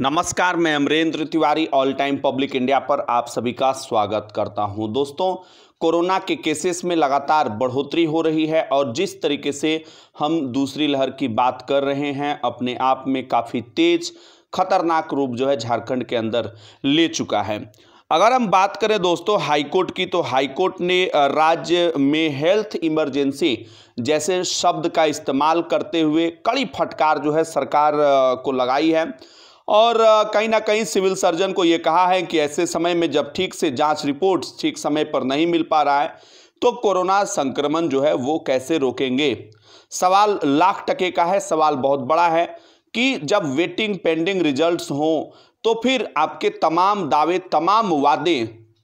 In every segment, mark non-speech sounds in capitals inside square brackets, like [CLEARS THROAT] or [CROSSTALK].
नमस्कार मैं Amrendra Tiwari all time public India पर आप सभी का स्वागत करता हूं दोस्तों कोरोना के केसेस में लगातार बढ़ोतरी हो रही है और जिस तरीके से हम दूसरी लहर की बात कर रहे हैं अपने आप में काफ़ी तेज खतरनाक रूप जो है झारखंड के अंदर ले चुका है अगर हम बात करें दोस्तों हाईकोर्ट की तो हाईकोर्ट ने राज्य में हेल्थ इमरजेंसी जैसे शब्द का इस्तेमाल करते हुए कड़ी फटकार जो है सरकार को लगाई है और कहीं ना कहीं सिविल सर्जन को ये कहा है कि ऐसे समय में जब ठीक से जांच रिपोर्ट्स ठीक समय पर नहीं मिल पा रहा है तो कोरोना संक्रमण जो है वो कैसे रोकेंगे सवाल लाख टके का है सवाल बहुत बड़ा है कि जब वेटिंग पेंडिंग रिजल्ट्स हों तो फिर आपके तमाम दावे तमाम वादे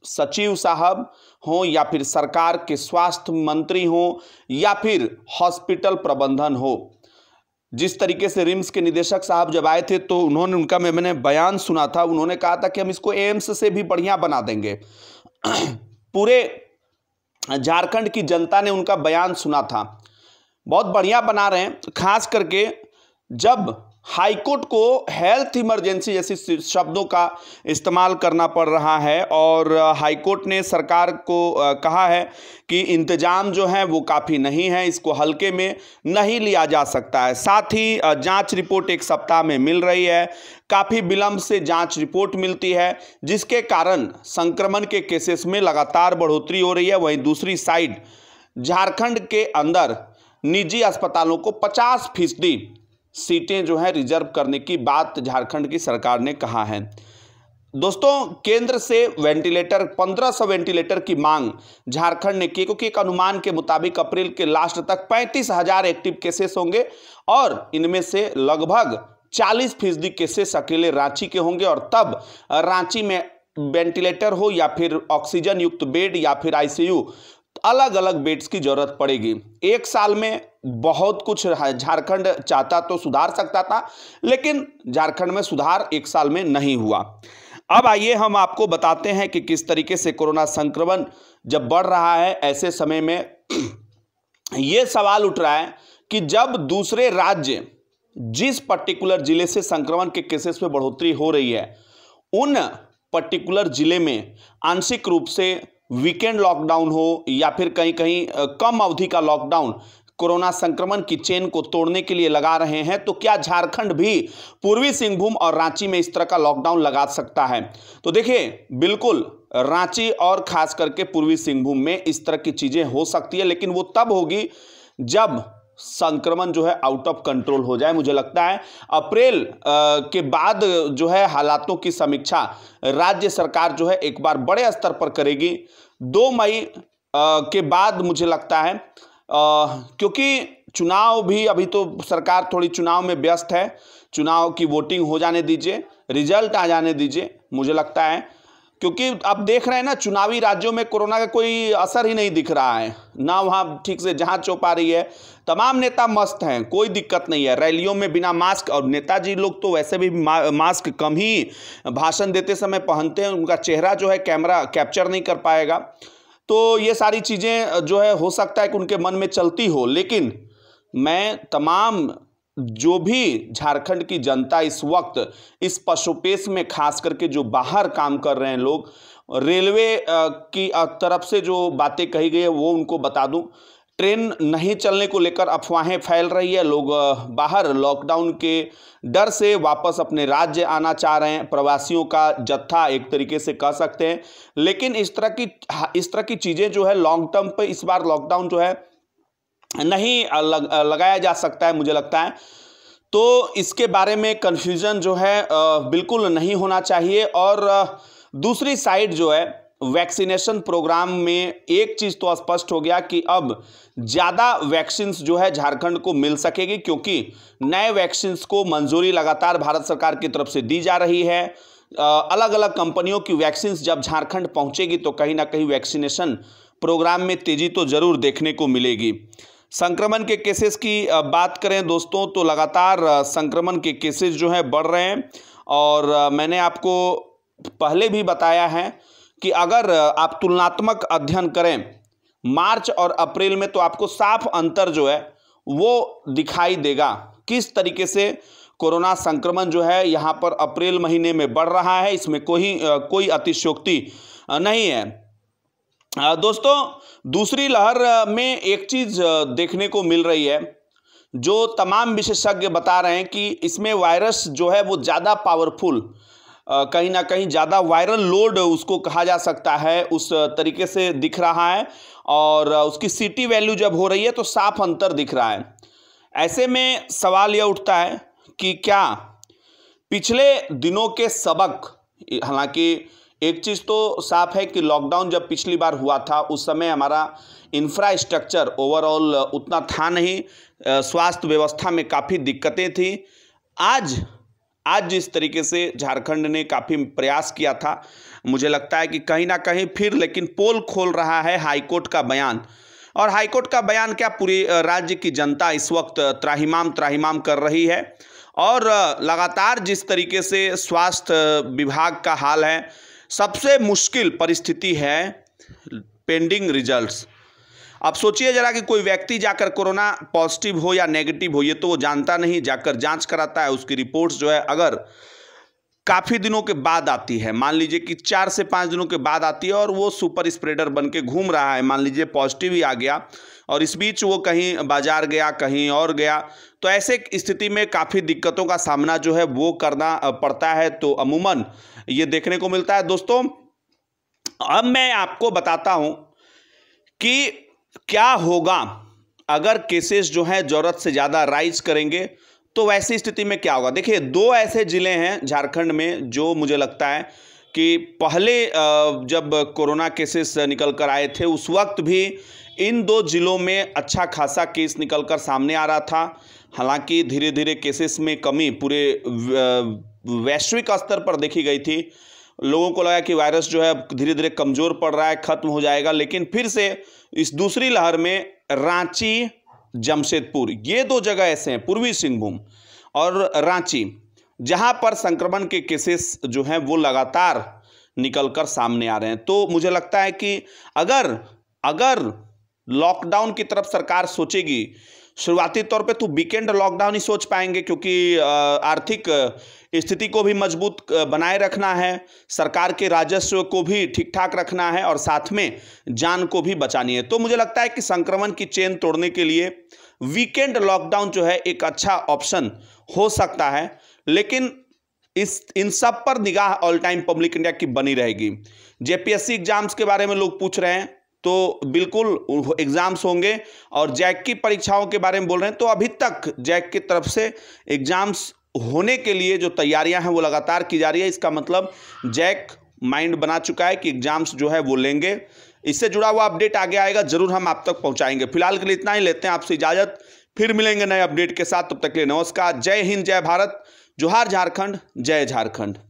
सचिव साहब हों या फिर सरकार के स्वास्थ्य मंत्री हों या फिर हॉस्पिटल प्रबंधन हो जिस तरीके से रिम्स के निदेशक साहब जब आए थे तो उन्होंने उनका मैं मैंने बयान सुना था उन्होंने कहा था कि हम इसको एम्स से भी बढ़िया बना देंगे [CLEARS THROAT] पूरे झारखंड की जनता ने उनका बयान सुना था बहुत बढ़िया बना रहे हैं खास करके जब हाईकोर्ट को हेल्थ इमरजेंसी जैसे शब्दों का इस्तेमाल करना पड़ रहा है और हाईकोर्ट ने सरकार को कहा है कि इंतजाम जो है वो काफ़ी नहीं है इसको हल्के में नहीं लिया जा सकता है साथ ही जांच रिपोर्ट एक सप्ताह में मिल रही है काफ़ी विलंब से जांच रिपोर्ट मिलती है जिसके कारण संक्रमण के केसेस में लगातार बढ़ोतरी हो रही है वहीं दूसरी साइड झारखंड के अंदर निजी अस्पतालों को 50 फीसदी सीटें जो हैं रिजर्व करने की बात झारखंड की सरकार ने कहा है दोस्तों केंद्र से वेंटिलेटर 1500 वेंटिलेटर की मांग झारखंड ने की क्योंकि एक अनुमान के मुताबिक अप्रैल के लास्ट तक पैंतीस हजार एक्टिव केसेस होंगे और इनमें से लगभग 40 फीसदी केसेस अकेले रांची के होंगे और तब रांची में वेंटिलेटर हो या फिर ऑक्सीजन युक्त बेड या फिर आईसीयू अलग अलग बेड्स की जरूरत पड़ेगी एक साल में बहुत कुछ झारखंड चाहता तो सुधार सकता था लेकिन झारखंड में सुधार एक साल में नहीं हुआ अब आइए हम आपको बताते हैं कि किस तरीके से कोरोना संक्रमण जब बढ़ रहा है ऐसे समय में [CLEARS THROAT] ये सवाल उठ रहा है कि जब दूसरे राज्य जिस पर्टिकुलर जिले से संक्रमण के केसेस में बढ़ोतरी हो रही है उन पर्टिकुलर जिले में आंशिक रूप से वीकेंड लॉकडाउन हो या फिर कहीं कहीं कम अवधि का लॉकडाउन कोरोना संक्रमण की चेन को तोड़ने के लिए लगा रहे हैं तो क्या झारखंड भी पूर्वी सिंहभूम और रांची में इस तरह का लॉकडाउन लगा सकता है तो देखिए बिल्कुल रांची और खास करके पूर्वी सिंहभूम में इस तरह की चीज़ें हो सकती है लेकिन वो तब होगी जब संक्रमण जो है आउट ऑफ कंट्रोल हो जाए मुझे लगता है अप्रैल के बाद जो है हालातों की समीक्षा राज्य सरकार जो है एक बार बड़े स्तर पर करेगी दो मई के बाद मुझे लगता है क्योंकि चुनाव भी अभी तो सरकार थोड़ी चुनाव में व्यस्त है चुनाव की वोटिंग हो जाने दीजिए रिजल्ट आ जाने दीजिए मुझे लगता है क्योंकि आप देख रहे हैं ना चुनावी राज्यों में कोरोना का कोई असर ही नहीं दिख रहा है ना वहाँ ठीक से जहाँ चौपा रही है तमाम नेता मस्त हैं कोई दिक्कत नहीं है रैलियों में बिना मास्क और नेताजी लोग तो वैसे भी मा, मास्क कम ही भाषण देते समय पहनते हैं उनका चेहरा जो है कैमरा कैप्चर नहीं कर पाएगा तो ये सारी चीज़ें जो है हो सकता है कि उनके मन में चलती हो लेकिन मैं तमाम जो भी झारखंड की जनता इस वक्त इस पशुपेश में खास करके जो बाहर काम कर रहे हैं लोग रेलवे की तरफ से जो बातें कही गई है वो उनको बता दूं ट्रेन नहीं चलने को लेकर अफवाहें फैल रही है लोग बाहर लॉकडाउन के डर से वापस अपने राज्य आना चाह रहे हैं प्रवासियों का जत्था एक तरीके से कह सकते हैं लेकिन इस तरह की इस तरह की चीज़ें जो है लॉन्ग टर्म पे इस बार लॉकडाउन जो है नहीं लग, लगाया जा सकता है मुझे लगता है तो इसके बारे में कन्फ्यूज़न जो है बिल्कुल नहीं होना चाहिए और दूसरी साइड जो है वैक्सीनेशन प्रोग्राम में एक चीज़ तो स्पष्ट हो गया कि अब ज़्यादा वैक्सीन जो है झारखंड को मिल सकेगी क्योंकि नए वैक्सीन को मंजूरी लगातार भारत सरकार की तरफ से दी जा रही है अलग अलग कंपनियों की वैक्सीन जब झारखंड पहुंचेगी तो कहीं ना कहीं वैक्सीनेशन प्रोग्राम में तेज़ी तो ज़रूर देखने को मिलेगी संक्रमण के केसेस की बात करें दोस्तों तो लगातार संक्रमण के केसेस जो हैं बढ़ रहे हैं और मैंने आपको पहले भी बताया है कि अगर आप तुलनात्मक अध्ययन करें मार्च और अप्रैल में तो आपको साफ अंतर जो है वो दिखाई देगा किस तरीके से कोरोना संक्रमण जो है यहाँ पर अप्रैल महीने में बढ़ रहा है इसमें कोई कोई अतिशोक्ति नहीं है दोस्तों दूसरी लहर में एक चीज़ देखने को मिल रही है जो तमाम विशेषज्ञ बता रहे हैं कि इसमें वायरस जो है वो ज़्यादा पावरफुल कहीं ना कहीं ज़्यादा वायरल लोड उसको कहा जा सकता है उस तरीके से दिख रहा है और उसकी सिटी वैल्यू जब हो रही है तो साफ अंतर दिख रहा है ऐसे में सवाल यह उठता है कि क्या पिछले दिनों के सबक हालांकि एक चीज़ तो साफ है कि लॉकडाउन जब पिछली बार हुआ था उस समय हमारा इंफ्रास्ट्रक्चर ओवरऑल उतना था नहीं स्वास्थ्य व्यवस्था में काफ़ी दिक्कतें थी आज आज जिस तरीके से झारखंड ने काफ़ी प्रयास किया था मुझे लगता है कि कहीं ना कहीं फिर लेकिन पोल खोल रहा है हाईकोर्ट का बयान और हाईकोर्ट का बयान क्या पूरी राज्य की जनता इस वक्त त्राहीमाम त्राहीमाम कर रही है और लगातार जिस तरीके से स्वास्थ्य विभाग का हाल है सबसे मुश्किल परिस्थिति है पेंडिंग रिजल्ट्स अब सोचिए जरा कि कोई व्यक्ति जाकर कोरोना पॉजिटिव हो या नेगेटिव हो ये तो वो जानता नहीं जाकर जांच कराता है उसकी रिपोर्ट्स जो है अगर काफ़ी दिनों के बाद आती है मान लीजिए कि चार से पाँच दिनों के बाद आती है और वो सुपर स्प्रेडर बन के घूम रहा है मान लीजिए पॉजिटिव ही आ गया और इस बीच वो कहीं बाजार गया कहीं और गया तो ऐसे स्थिति में काफ़ी दिक्कतों का सामना जो है वो करना पड़ता है तो अमूमन ये देखने को मिलता है दोस्तों अब मैं आपको बताता हूँ कि क्या होगा अगर केसेस जो हैं ज़रूरत से ज़्यादा राइज करेंगे तो वैसी स्थिति में क्या होगा देखिए दो ऐसे ज़िले हैं झारखंड में जो मुझे लगता है कि पहले जब कोरोना केसेस निकल कर आए थे उस वक्त भी इन दो ज़िलों में अच्छा खासा केस निकल कर सामने आ रहा था हालांकि धीरे धीरे केसेस में कमी पूरे वैश्विक स्तर पर देखी गई थी लोगों को लगा कि वायरस जो है धीरे धीरे कमज़ोर पड़ रहा है ख़त्म हो जाएगा लेकिन फिर से इस दूसरी लहर में रांची जमशेदपुर ये दो जगह ऐसे हैं पूर्वी सिंहभूम और रांची जहां पर संक्रमण के केसेस जो हैं वो लगातार निकलकर सामने आ रहे हैं तो मुझे लगता है कि अगर अगर लॉकडाउन की तरफ सरकार सोचेगी शुरुआती तौर पे तो वीकेंड लॉकडाउन ही सोच पाएंगे क्योंकि आर्थिक स्थिति को भी मजबूत बनाए रखना है सरकार के राजस्व को भी ठीक ठाक रखना है और साथ में जान को भी बचानी है तो मुझे लगता है कि संक्रमण की चेन तोड़ने के लिए वीकेंड लॉकडाउन जो है एक अच्छा ऑप्शन हो सकता है लेकिन इस इन सब पर निगाह ऑल टाइम पब्लिक इंडिया की बनी रहेगी जेपीएससी एग्जाम्स के बारे में लोग पूछ रहे हैं तो बिल्कुल एग्ज़ाम्स होंगे और जैक की परीक्षाओं के बारे में बोल रहे हैं तो अभी तक जैक की तरफ से एग्ज़ाम्स होने के लिए जो तैयारियां हैं वो लगातार की जा रही है इसका मतलब जैक माइंड बना चुका है कि एग्ज़ाम्स जो है वो लेंगे इससे जुड़ा हुआ अपडेट आगे आएगा ज़रूर हम आप तक पहुँचाएंगे फिलहाल के लिए इतना ही लेते हैं आपसे इजाज़त फिर मिलेंगे नए अपडेट के साथ तब तक के लिए नमस्कार जय हिंद जय भारत जोहार झारखंड जय झारखंड